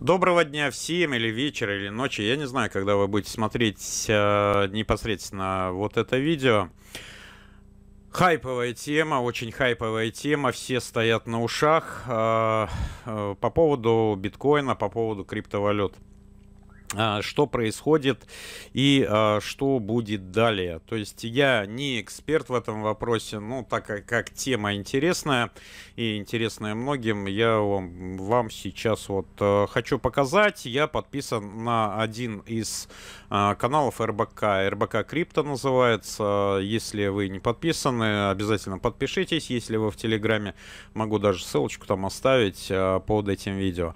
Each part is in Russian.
Доброго дня всем, или вечера, или ночи. Я не знаю, когда вы будете смотреть э, непосредственно вот это видео. Хайповая тема, очень хайповая тема, все стоят на ушах э, э, по поводу биткоина, по поводу криптовалют. А, что происходит и а, что будет далее. То есть я не эксперт в этом вопросе, но ну, так как, как тема интересная и интересная многим, я вам, вам сейчас вот а, хочу показать. Я подписан на один из каналов РБК. РБК Крипто называется. Если вы не подписаны, обязательно подпишитесь. Если вы в Телеграме, могу даже ссылочку там оставить под этим видео.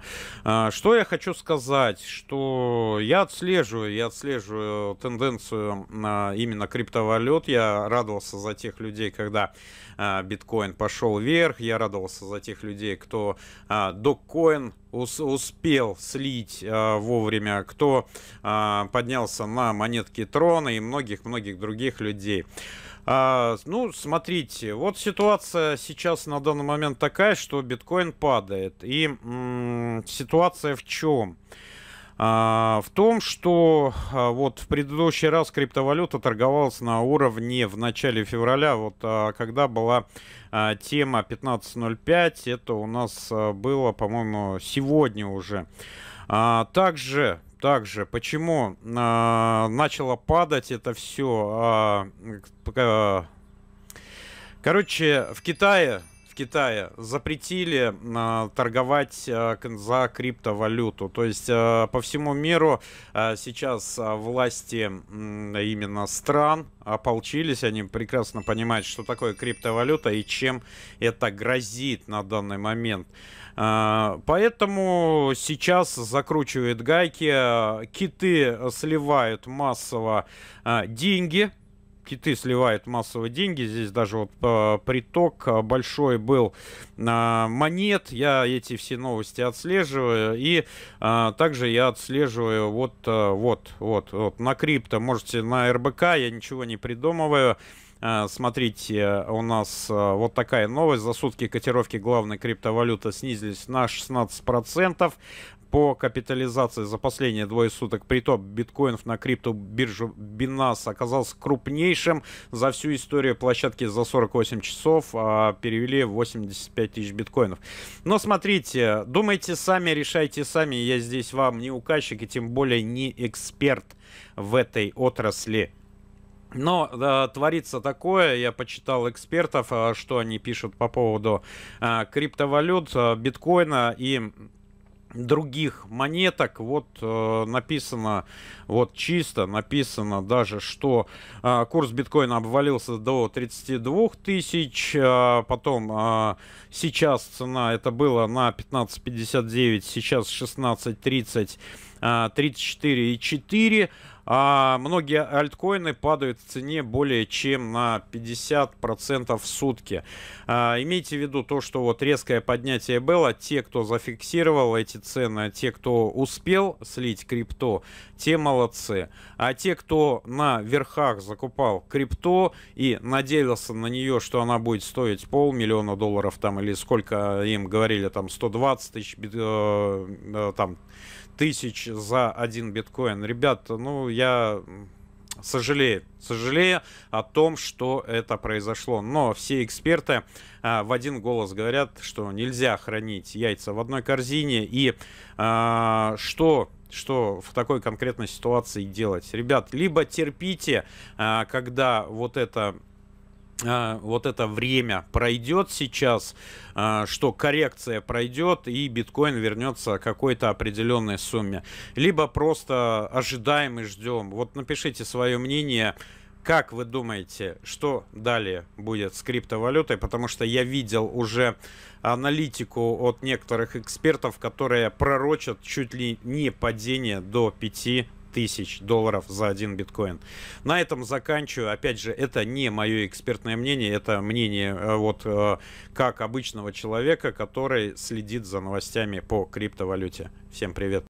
Что я хочу сказать, что я отслеживаю, я отслеживаю тенденцию а, именно криптовалют. Я радовался за тех людей, когда а, биткоин пошел вверх. Я радовался за тех людей, кто а, доккоин успел слить э, вовремя, кто э, поднялся на монетки трона и многих-многих других людей. А, ну, смотрите, вот ситуация сейчас на данный момент такая, что биткоин падает. И м- ситуация в чем? А, в том, что а, вот в предыдущий раз криптовалюта торговалась на уровне в начале февраля, вот а, когда была тема 15.05, это у нас было, по-моему, сегодня уже. Также также, почему начало падать это все? короче, в Китае Китая запретили э, торговать э, за криптовалюту. То есть э, по всему миру э, сейчас э, власти э, именно стран ополчились, они прекрасно понимают, что такое криптовалюта и чем это грозит на данный момент. Поэтому сейчас закручивают гайки, киты сливают массово деньги Киты сливают массово деньги. Здесь даже вот э, приток э, большой был э, монет. Я эти все новости отслеживаю. И э, также я отслеживаю вот, э, вот, вот, вот на крипто. Можете на РБК, я ничего не придумываю. Э, смотрите, у нас э, вот такая новость. За сутки котировки главной криптовалюты снизились на 16%. процентов по капитализации за последние двое суток притоп биткоинов на биржу Binance оказался крупнейшим за всю историю площадки за 48 часов. А перевели 85 тысяч биткоинов. Но смотрите, думайте сами, решайте сами. Я здесь вам не указчик и тем более не эксперт в этой отрасли. Но э, творится такое, я почитал экспертов, э, что они пишут по поводу э, криптовалют, э, биткоина и других монеток вот э, написано вот чисто написано даже что э, курс биткоина обвалился до 32 тысяч э, потом э, сейчас цена это было на 15.59 сейчас 16.30 э, 34.4 а многие альткоины падают в цене более чем на 50% в сутки. А, имейте в виду то, что вот резкое поднятие было, те, кто зафиксировал эти цены, а те, кто успел слить крипто, те молодцы. А те, кто на верхах закупал крипто и надеялся на нее, что она будет стоить полмиллиона долларов там или сколько им говорили, там 120 тысяч, э, э, там, тысяч за один биткоин. ребята, ну я сожалею, сожалею о том, что это произошло. Но все эксперты а, в один голос говорят, что нельзя хранить яйца в одной корзине и а, что что в такой конкретной ситуации делать. Ребят, либо терпите, а, когда вот это а, вот это время пройдет сейчас, а, что коррекция пройдет и биткоин вернется к какой-то определенной сумме. Либо просто ожидаем и ждем. Вот напишите свое мнение. Как вы думаете, что далее будет с криптовалютой? Потому что я видел уже аналитику от некоторых экспертов, которые пророчат чуть ли не падение до 5 тысяч долларов за один биткоин. На этом заканчиваю. Опять же, это не мое экспертное мнение, это мнение э, вот э, как обычного человека, который следит за новостями по криптовалюте. Всем привет.